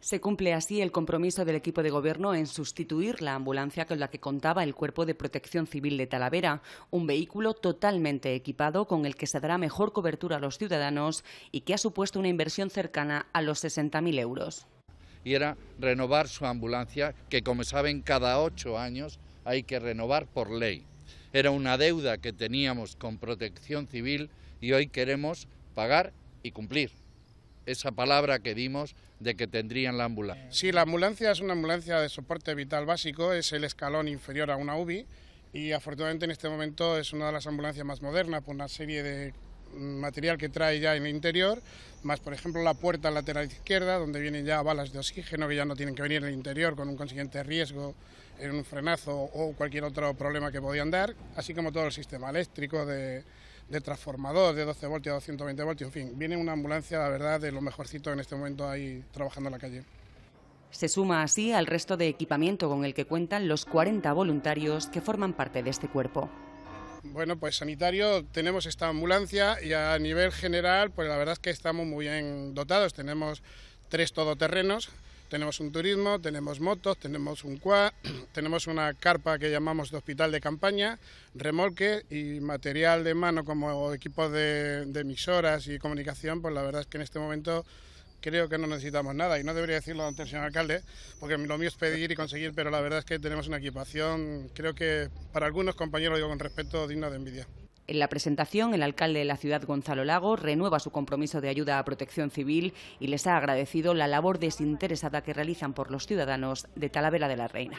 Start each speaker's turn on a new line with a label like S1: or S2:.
S1: Se cumple así el compromiso del equipo de gobierno en sustituir la ambulancia con la que contaba el Cuerpo de Protección Civil de Talavera, un vehículo totalmente equipado con el que se dará mejor cobertura a los ciudadanos y que ha supuesto una inversión cercana a los 60.000
S2: euros. Y era renovar su ambulancia, que como saben cada ocho años hay que renovar por ley. Era una deuda que teníamos con Protección Civil y hoy queremos pagar y cumplir esa palabra que dimos de que tendrían la ambulancia. Sí,
S3: la ambulancia es una ambulancia de soporte vital básico, es el escalón inferior a una UBI y afortunadamente en este momento es una de las ambulancias más modernas por una serie de material que trae ya en el interior, más por ejemplo la puerta lateral izquierda, donde vienen ya balas de oxígeno que ya no tienen que venir en el interior con un consiguiente riesgo en un frenazo o cualquier otro problema que podían dar, así como todo el sistema eléctrico de, de transformador de 12 voltios a 220 voltios, en fin, viene una ambulancia, la verdad, de lo mejorcito en este momento ahí trabajando en la calle.
S1: Se suma así al resto de equipamiento con el que cuentan los 40 voluntarios que forman parte de este cuerpo.
S3: Bueno, pues sanitario tenemos esta ambulancia y a nivel general, pues la verdad es que estamos muy bien dotados. Tenemos tres todoterrenos tenemos un turismo, tenemos motos, tenemos un quad, tenemos una carpa que llamamos de hospital de campaña, remolque y material de mano como equipos de, de emisoras y comunicación, pues la verdad es que en este momento creo que no necesitamos nada y no debería decirlo ante el señor alcalde, porque lo mío es pedir y conseguir, pero la verdad es que tenemos una equipación, creo que para algunos compañeros, digo con respeto, digna de envidia.
S1: En la presentación, el alcalde de la ciudad, Gonzalo Lago, renueva su compromiso de ayuda a protección civil y les ha agradecido la labor desinteresada que realizan por los ciudadanos de Talavera de la Reina.